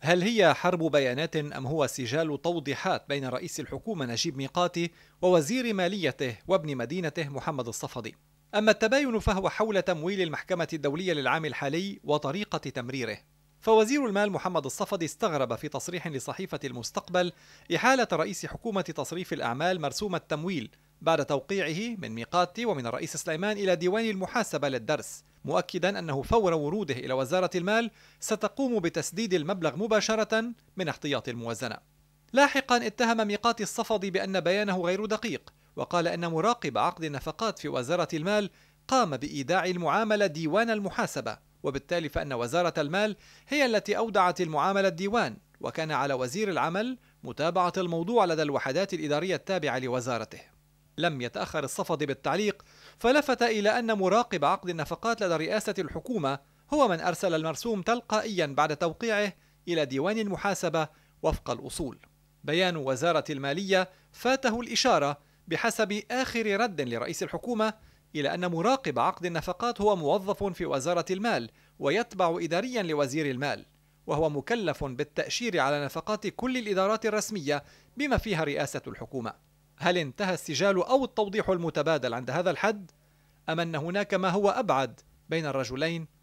هل هي حرب بيانات أم هو سجال توضيحات بين رئيس الحكومة نجيب ميقاتي ووزير ماليته وابن مدينته محمد الصفدي؟ أما التباين فهو حول تمويل المحكمة الدولية للعام الحالي وطريقة تمريره فوزير المال محمد الصفدي استغرب في تصريح لصحيفة المستقبل إحالة رئيس حكومة تصريف الأعمال مرسوم التمويل بعد توقيعه من ميقاتي ومن الرئيس سليمان إلى ديوان المحاسبة للدرس مؤكدا أنه فور وروده إلى وزارة المال ستقوم بتسديد المبلغ مباشرة من احتياط الموازنة لاحقا اتهم ميقات الصفدي بأن بيانه غير دقيق وقال أن مراقب عقد النفقات في وزارة المال قام بإيداع المعاملة ديوان المحاسبة وبالتالي فإن وزارة المال هي التي أودعت المعاملة الديوان وكان على وزير العمل متابعة الموضوع لدى الوحدات الإدارية التابعة لوزارته لم يتأخر الصفدي بالتعليق فلفت إلى أن مراقب عقد النفقات لدى رئاسة الحكومة هو من أرسل المرسوم تلقائيا بعد توقيعه إلى ديوان المحاسبة وفق الأصول بيان وزارة المالية فاته الإشارة بحسب آخر رد لرئيس الحكومة إلى أن مراقب عقد النفقات هو موظف في وزارة المال ويتبع إداريا لوزير المال وهو مكلف بالتأشير على نفقات كل الإدارات الرسمية بما فيها رئاسة الحكومة هل انتهى السجال أو التوضيح المتبادل عند هذا الحد؟ أم أن هناك ما هو أبعد بين الرجلين